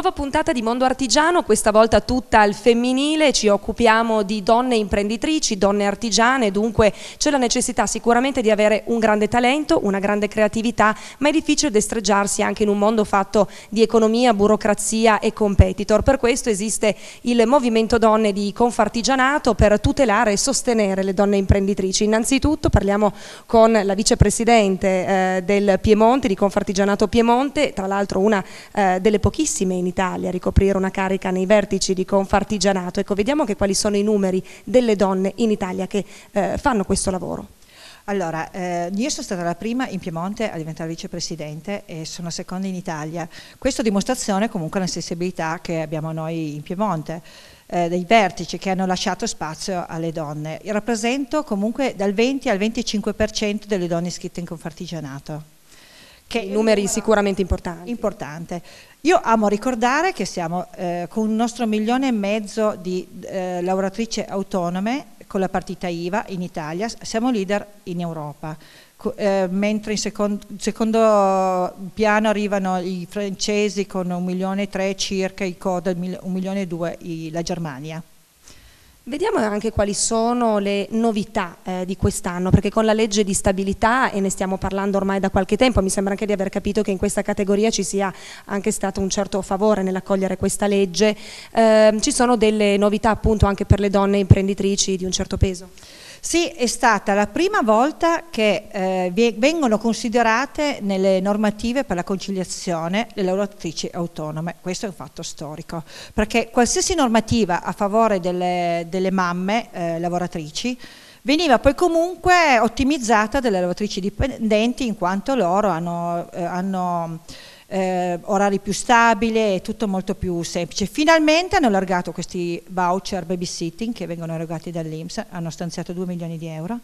Nuova puntata di Mondo Artigiano, questa volta tutta al femminile, ci occupiamo di donne imprenditrici, donne artigiane, dunque c'è la necessità sicuramente di avere un grande talento, una grande creatività, ma è difficile destreggiarsi anche in un mondo fatto di economia, burocrazia e competitor. Per questo esiste il Movimento Donne di Confartigianato per tutelare e sostenere le donne imprenditrici. Innanzitutto parliamo con la vicepresidente eh, del Piemonte, di Confartigianato Piemonte, tra l'altro una eh, delle pochissime iniziative Italia, ricoprire una carica nei vertici di Confartigianato. Ecco, vediamo che quali sono i numeri delle donne in Italia che eh, fanno questo lavoro. Allora, eh, io sono stata la prima in Piemonte a diventare vicepresidente e sono seconda in Italia. Questo dimostrazione comunque della sensibilità che abbiamo noi in Piemonte, eh, dei vertici che hanno lasciato spazio alle donne. Io rappresento comunque dal 20 al 25% delle donne iscritte in Confartigianato che I numeri sicuramente importanti. Importante. Io amo ricordare che siamo eh, con un nostro milione e mezzo di eh, lavoratrici autonome con la partita IVA in Italia, siamo leader in Europa. eh, mentre in secondo, secondo, piano arrivano i francesi con un milione e tre circa, i COD, un milione e due la Germania. Vediamo anche quali sono le novità eh, di quest'anno, perché con la legge di stabilità, e ne stiamo parlando ormai da qualche tempo, mi sembra anche di aver capito che in questa categoria ci sia anche stato un certo favore nell'accogliere questa legge, eh, ci sono delle novità appunto anche per le donne imprenditrici di un certo peso? Sì, è stata la prima volta che eh, vengono considerate nelle normative per la conciliazione le lavoratrici autonome. Questo è un fatto storico, perché qualsiasi normativa a favore delle, delle mamme eh, lavoratrici veniva poi comunque ottimizzata dalle lavoratrici dipendenti in quanto loro hanno, eh, hanno eh, orari più stabili e tutto molto più semplice. Finalmente hanno allargato questi voucher babysitting che vengono erogati dall'Inps, hanno stanziato 2 milioni di euro,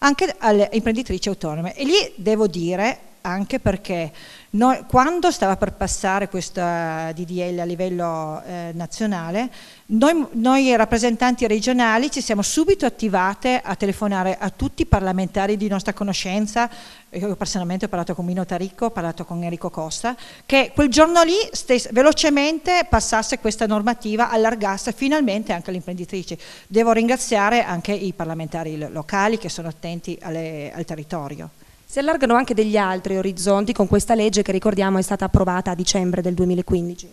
anche alle imprenditrici autonome. E lì devo dire, anche perché noi, quando stava per passare questa DDL a livello eh, nazionale, noi, noi, rappresentanti regionali ci siamo subito attivate a telefonare a tutti i parlamentari di nostra conoscenza, io personalmente ho parlato con Mino Taricco, ho parlato con Enrico Costa, che quel giorno lì stesse, velocemente passasse questa normativa, allargasse finalmente anche alle imprenditrici. Devo ringraziare anche i parlamentari locali che sono attenti alle, al territorio. Si allargano anche degli altri orizzonti con questa legge che ricordiamo è stata approvata a dicembre del 2015.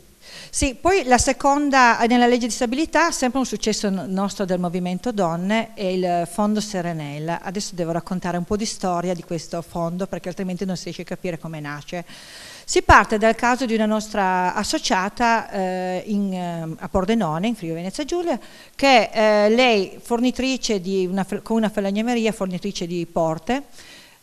Sì, poi la seconda eh, nella legge di stabilità, sempre un successo nostro del Movimento Donne, è il fondo Serenella. Adesso devo raccontare un po' di storia di questo fondo perché altrimenti non si riesce a capire come nasce. Si parte dal caso di una nostra associata eh, in, eh, a Pordenone, in Friuli Venezia Giulia, che eh, lei, fornitrice di una, con una falegnameria, fornitrice di porte,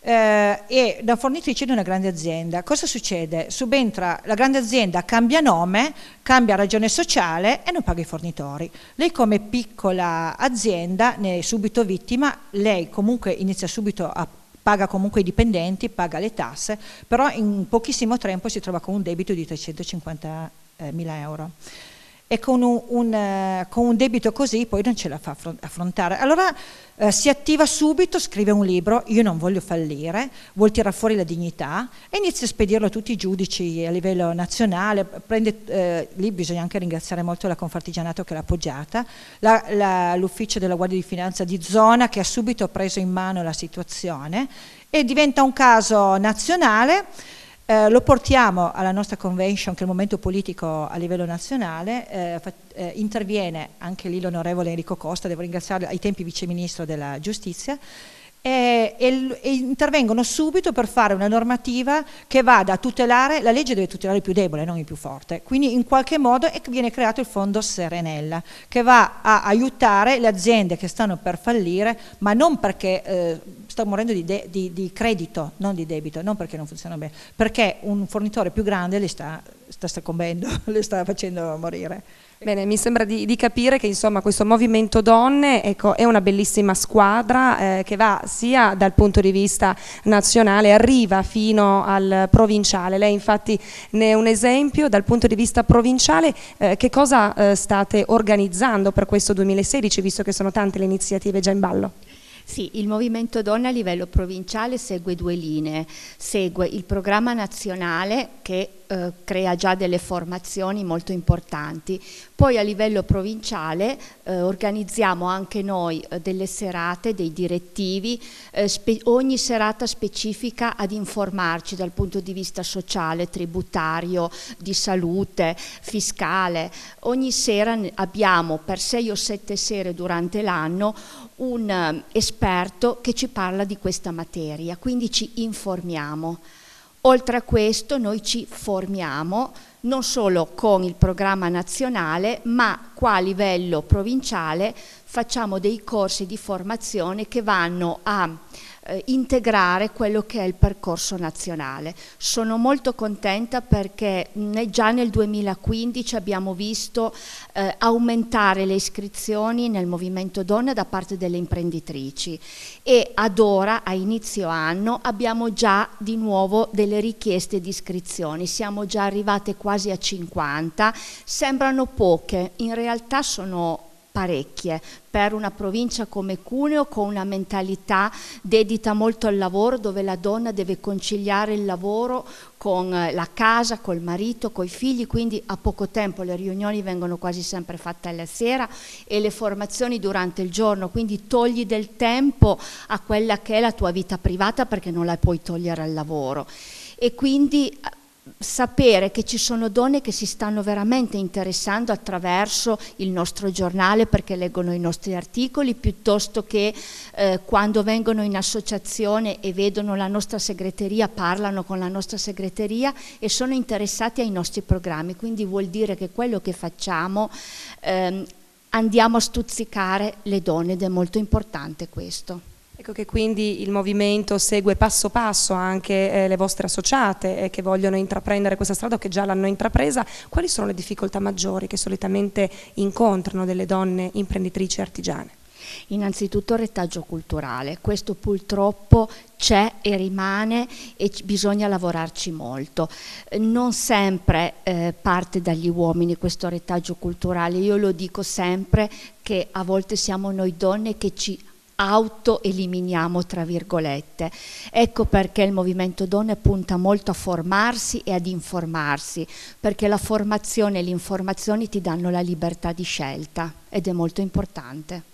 eh, e da fornitrice di una grande azienda. Cosa succede? Subentra la grande azienda, cambia nome, cambia ragione sociale e non paga i fornitori. Lei come piccola azienda ne è subito vittima, lei comunque inizia subito a paga comunque i dipendenti, paga le tasse, però in pochissimo tempo si trova con un debito di 350 eh, mila euro e con un, un, eh, con un, debito così poi non ce la fa affrontare. Allora eh, si attiva subito, scrive un libro, io non voglio fallire, vuol tirare fuori la dignità e inizia a spedirlo a tutti i giudici a livello nazionale, prende, eh, lì bisogna anche ringraziare molto la Confartigianato che l'ha appoggiata, l'ufficio della Guardia di Finanza di zona che ha subito preso in mano la situazione e diventa un caso nazionale. Eh, lo portiamo alla nostra convention, che è il momento politico a livello nazionale, eh, eh, interviene anche lì l'onorevole Enrico Costa, devo ringraziarlo ai tempi viceministro della giustizia, e, e, e, intervengono subito per fare una normativa che vada a tutelare, la legge deve tutelare il più debole, non il più forte, quindi in qualche modo viene creato il fondo Serenella che va a aiutare le aziende che stanno per fallire, ma non perché eh, sta morendo di, de, di, di, credito, non di debito, non perché non funziona bene, perché un fornitore più grande le sta, sta soccombendo, le sta facendo morire. Bene, mi sembra di, di capire che insomma, questo Movimento Donne ecco, è una bellissima squadra eh, che va sia dal punto di vista nazionale, arriva fino al provinciale. Lei infatti ne è un esempio. Dal punto di vista provinciale eh, che cosa eh, state organizzando per questo 2016 visto che sono tante le iniziative già in ballo? Sì, il Movimento donne a livello provinciale segue due linee, segue il programma nazionale che eh, crea già delle formazioni molto importanti. Poi a livello provinciale eh, organizziamo anche noi eh, delle serate, dei direttivi, eh, ogni serata specifica ad informarci dal punto di vista sociale, tributario, di salute, fiscale. Ogni sera abbiamo per sei o sette sere durante l'anno un eh, esperto che ci parla di questa materia, quindi ci informiamo. Oltre a questo noi ci formiamo non solo con il programma nazionale, ma qua a livello provinciale facciamo dei corsi di formazione che vanno a eh, integrare quello che è il percorso nazionale. Sono molto contenta perché mh, eh, già nel 2015 abbiamo visto eh, aumentare le iscrizioni nel movimento donna da parte delle imprenditrici e ad ora, a inizio anno, abbiamo già di nuovo delle richieste di iscrizioni, siamo già arrivate quasi a 50, sembrano poche, in realtà sono parecchie per una provincia come Cuneo con una mentalità dedita molto al lavoro dove la donna deve conciliare il lavoro con eh, la casa, col marito, con i figli, quindi a poco tempo le riunioni vengono quasi sempre fatte alla sera e le formazioni durante il giorno, quindi togli del tempo a quella che è la tua vita privata perché non la puoi togliere al lavoro e quindi eh, sapere che ci sono donne che si stanno veramente interessando attraverso il nostro giornale perché leggono i nostri articoli piuttosto che eh, quando vengono in associazione e vedono la nostra segreteria parlano con la nostra segreteria e sono interessati ai nostri programmi quindi vuol dire che quello che facciamo ehm, andiamo a stuzzicare le donne ed è molto importante questo. Ecco che quindi il movimento segue passo passo anche eh, le vostre associate eh, che vogliono intraprendere questa strada o che già l'hanno intrapresa. Quali sono le difficoltà maggiori che solitamente incontrano delle donne imprenditrici artigiane? Innanzitutto il retaggio culturale, questo purtroppo c'è e rimane e bisogna lavorarci molto. Non sempre eh, parte dagli uomini questo retaggio culturale, io lo dico sempre che a volte siamo noi donne che ci autoeliminiamo, tra virgolette. Ecco perché il movimento donne punta molto a formarsi e ad informarsi, perché la formazione e l'informazione ti danno la libertà di scelta ed è molto importante.